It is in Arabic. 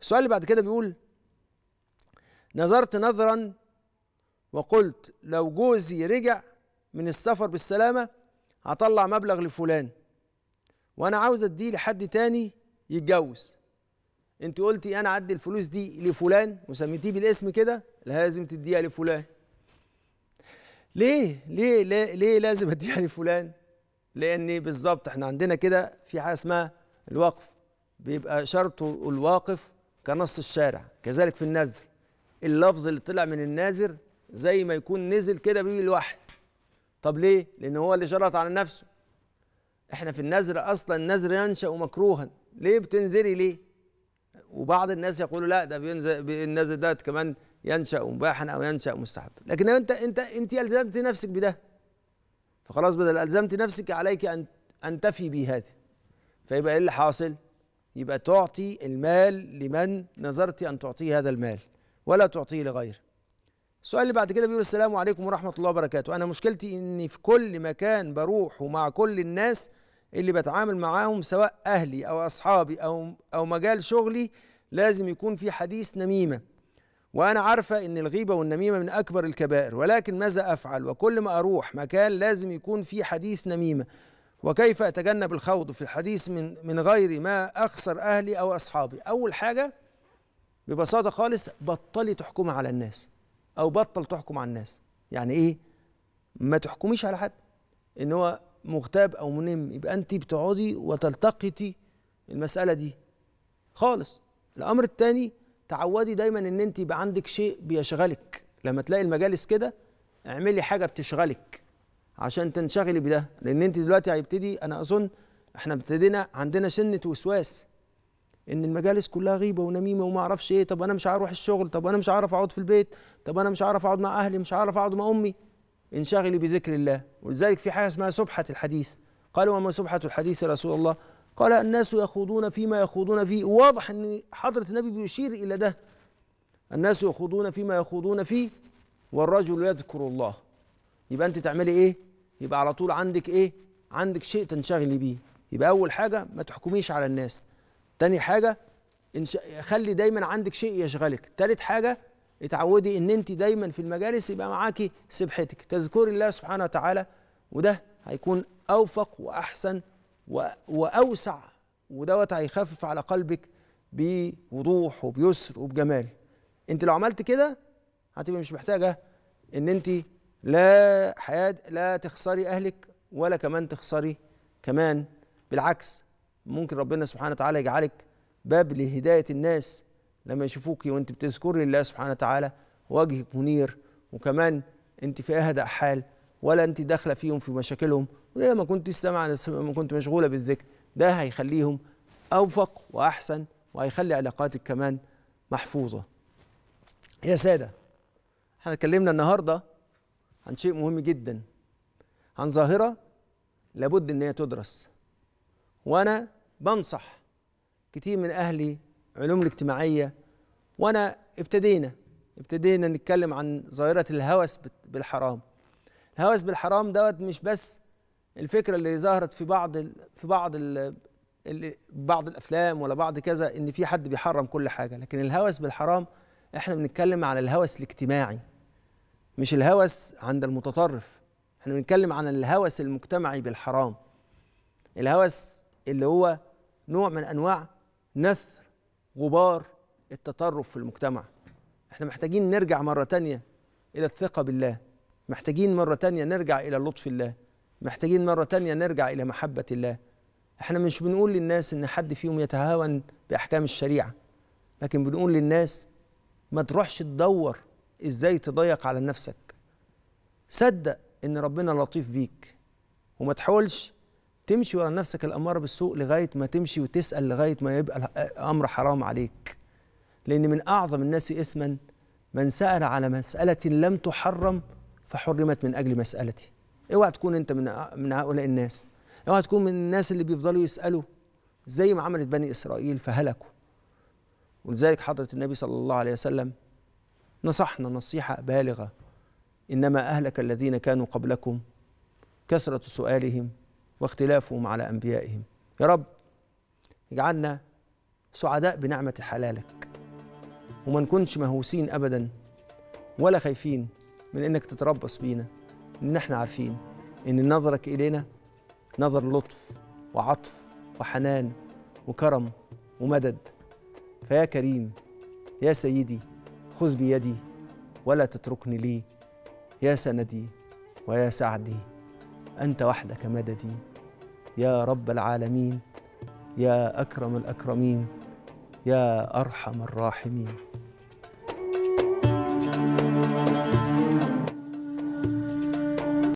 السؤال اللي بعد كده بيقول نظرت نظرا وقلت لو جوزي رجع من السفر بالسلامة هطلع مبلغ لفلان وانا عاوز اديه لحد تاني يتجوز انت قلتي انا عدي الفلوس دي لفلان وسميتيه بالاسم كده لازم تديها لفلان ليه ليه ليه, ليه لازم اديها لفلان لان بالظبط احنا عندنا كده في حاجه اسمها الوقف بيبقى شرطه الواقف كنص الشارع كذلك في النذر اللفظ اللي طلع من الناذر زي ما يكون نزل كده بيه الوحي طب ليه لان هو اللي شرط على نفسه احنا في النذر اصلا النذر ينشا مكروها ليه بتنذري ليه وبعض الناس يقولوا لا ده بينزل النذر ده كمان ينشا مباحا او ينشا مستحب لكن انت انت انت الزمت نفسك بده فخلاص بدل الزمت نفسك عليك ان ان تفي بهذا فيبقى ايه اللي حاصل يبقى تعطي المال لمن نظرت أن تعطيه هذا المال ولا تعطيه لغير السؤال اللي بعد كده بيقول السلام عليكم ورحمة الله وبركاته أنا مشكلتي إني في كل مكان بروح ومع كل الناس اللي بتعامل معاهم سواء أهلي أو أصحابي أو, أو مجال شغلي لازم يكون في حديث نميمة وأنا عارفة إن الغيبة والنميمة من أكبر الكبائر ولكن ماذا أفعل وكل ما أروح مكان لازم يكون في حديث نميمة وكيف أتجنب الخوض في الحديث من من غير ما أخسر أهلي أو أصحابي أول حاجة ببساطة خالص بطلي تحكمي على الناس أو بطل تحكم على الناس يعني إيه ما تحكميش على حد إن هو مغتاب أو منم يبقى أنت بتقعدي وتلتقطي المسألة دي خالص الأمر الثاني تعودي دايما إن أنت يبقى عندك شيء بيشغلك لما تلاقي المجالس كده اعملي حاجة بتشغلك عشان تنشغلي بده لان انت دلوقتي هيبتدي انا اظن احنا ابتدينا عندنا سنه وسواس ان المجالس كلها غيبه ونميمه وما اعرفش ايه طب انا مش هروح الشغل طب انا مش هعرف اقعد في البيت طب انا مش هعرف اقعد مع اهلي مش هعرف اقعد مع امي انشغلي بذكر الله ولذلك في حاجه اسمها سبحه الحديث قالوا وما سبحه الحديث يا رسول الله قال الناس يخوضون فيما يخوضون فيه واضح ان حضره النبي بيشير الى ده الناس يخوضون فيما يخوضون فيه والرجل يذكر الله يبقى انت تعملي ايه يبقى على طول عندك ايه عندك شيء تنشغلي بيه يبقى اول حاجه ما تحكميش على الناس تاني حاجه خلي دايما عندك شيء يشغلك تالت حاجه اتعودي ان انت دايما في المجالس يبقى معاكي سبحتك تذكري الله سبحانه وتعالى وده هيكون اوفق واحسن واوسع ودوت هيخفف على قلبك بوضوح وبيسر وبجمال انت لو عملت كده هتبقى مش محتاجه ان انت لا حياة لا تخسري أهلك ولا كمان تخسري كمان بالعكس ممكن ربنا سبحانه وتعالى يجعلك باب لهداية الناس لما يشوفوكي وانت بتذكري الله سبحانه وتعالى وجهك منير وكمان انت في اهدى حال ولا انت داخله فيهم في مشاكلهم ولا ما كنت سامعه ما كنت مشغوله بالذكر ده هيخليهم اوفق واحسن وهيخلي علاقاتك كمان محفوظه يا ساده احنا اتكلمنا النهارده عن شيء مهم جدا عن ظاهرة لابد إن هي تدرس وأنا بنصح كتير من أهلي علوم الاجتماعية وأنا ابتدينا ابتدينا نتكلم عن ظاهرة الهوس بالحرام الهوس بالحرام دوت مش بس الفكرة اللي ظهرت في بعض الـ في بعض الـ بعض الافلام ولا بعض كذا ان في حد بيحرم كل حاجه لكن الهوس بالحرام احنا بنتكلم على الهوس الاجتماعي مش الهوس عند المتطرف احنا بنتكلم عن الهوس المجتمعي بالحرام الهوس اللي هو نوع من انواع نثر غبار التطرف في المجتمع احنا محتاجين نرجع مرة تانية إلى الثقة بالله محتاجين مرة تانية نرجع إلى لطف الله محتاجين مرة تانية نرجع إلى محبة الله احنا مش بنقول للناس إن حد فيهم يتهاون بأحكام الشريعة لكن بنقول للناس ما تروحش تدور ازاي تضيق على نفسك صدق ان ربنا لطيف بيك وما تحاولش تمشي ورا نفسك الاماره بالسوء لغايه ما تمشي وتسال لغايه ما يبقى الامر حرام عليك لان من اعظم الناس اسما من سال على مساله لم تحرم فحرمت من اجل مسالته اوعى تكون انت من من هؤلاء الناس اوعى تكون من الناس اللي بيفضلوا يسالوا زي ما عملت بني اسرائيل فهلكوا ولذلك حضره النبي صلى الله عليه وسلم نصحنا نصيحة بالغة إنما أهلك الذين كانوا قبلكم كثرة سؤالهم واختلافهم على أنبيائهم يا رب اجعلنا سعداء بنعمة حلالك وما نكونش مهووسين أبدا ولا خايفين من إنك تتربص بينا إن إحنا عارفين إن نظرك إلينا نظر لطف وعطف وحنان وكرم ومدد فيا كريم يا سيدي خذ بيدي ولا تتركني لي يا سندي ويا سعدي انت وحدك مددي يا رب العالمين يا اكرم الاكرمين يا ارحم الراحمين